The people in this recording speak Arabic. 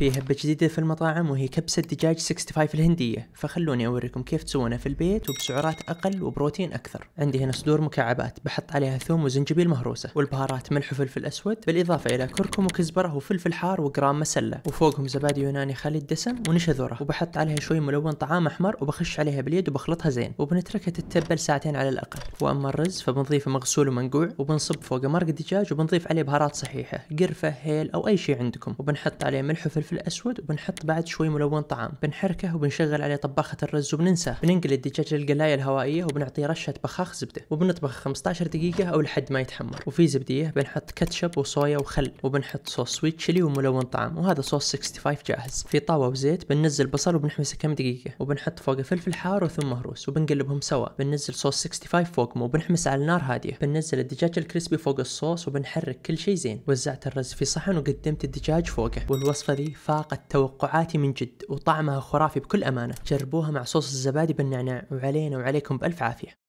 في هبة جديدة في المطاعم وهي كبسة دجاج 65 الهندية فخلوني أوريكم كيف تسوونها في البيت وبسعرات أقل وبروتين أكثر عندي هنا صدور مكعبات بحط عليها ثوم وزنجبيل مهروسة والبهارات ملح وفلفل أسود بالإضافة إلى كركم وكزبرة وفلفل حار وجرام مسلة وفوقهم زبادي يوناني خالي الدسم ونشا ذرة وبحط عليها شوي ملون طعام أحمر وبخش عليها باليد وبخلطها زين وبنتركها تتبل ساعتين على الأقل وأما الرز فبنضيفه مغسول ومنقوع وبنصب فوقه مرق دجاج وبنضيف عليه بهارات صحيحة قرفة هيل أو أي شيء عندكم وبنحط عليه ملح وفلفل الفلفل الاسود وبنحط بعد شوي ملون طعام بنحركه وبنشغل عليه طباخه الرز وبننساه بننقل الدجاج للقلايه الهوائيه وبنعطيه رشه بخاخ زبده وبنطبخ 15 دقيقه او لحد ما يتحمر وفي زبديه بنحط كاتشب وصويا وخل وبنحط صوص سويت تشيلي وملون طعام وهذا صوص 65 جاهز في طاوه وزيت بننزل بصل وبنحمسه كم دقيقه وبنحط فوقه فلفل حار وثوم مهروس وبنقلبهم سوا بننزل صوص 65 فوقهم وبنحمس على النار هاديه بننزل الدجاج الكريسبي فوق الصوص وبنحرك كل شيء زين وزعت الرز في صحن وقدمت الدجاج فوقه والوصفه دي فاقت توقعاتي من جد وطعمها خرافي بكل أمانة جربوها مع صوص الزبادي بالنعناع وعلينا وعليكم بألف عافية